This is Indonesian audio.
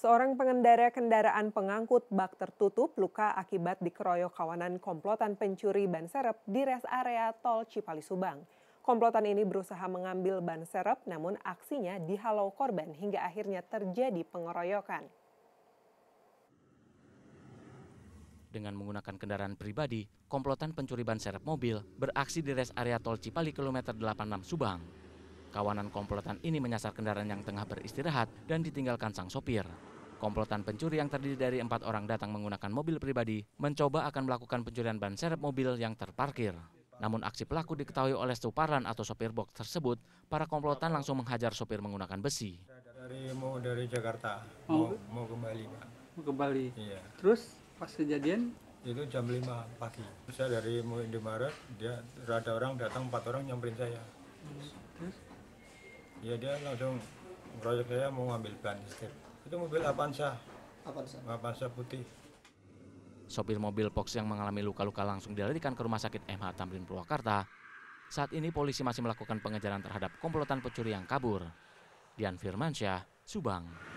Seorang pengendara kendaraan pengangkut bak tertutup luka akibat dikeroyok kawanan komplotan pencuri ban serep di res area tol Cipali Subang. Komplotan ini berusaha mengambil ban serep namun aksinya dihalau korban hingga akhirnya terjadi pengeroyokan. Dengan menggunakan kendaraan pribadi, komplotan pencuri ban serep mobil beraksi di res area tol Cipali kilometer 86 Subang. Kawanan komplotan ini menyasar kendaraan yang tengah beristirahat dan ditinggalkan sang sopir. Komplotan pencuri yang terdiri dari empat orang datang menggunakan mobil pribadi, mencoba akan melakukan pencurian ban serep mobil yang terparkir. Namun aksi pelaku diketahui oleh stuparan atau sopir box tersebut, para komplotan langsung menghajar sopir menggunakan besi. Dari mau dari Jakarta, mau, mau kembali Mau kembali? Iya. Terus pas kejadian? Itu jam 5 pagi. Saya dari mau Indomaret, dia ada orang datang, empat orang nyamperin saya. Hmm, terus? Iya dia langsung proyek saya mau ngambil ban listrik itu mobil Avanza Avanza Avanza putih Sopir mobil box yang mengalami luka-luka langsung dilarikan ke rumah sakit MH Tamrin Purwakarta. Saat ini polisi masih melakukan pengejaran terhadap komplotan pencuri yang kabur. Dian Firmansyah, Subang.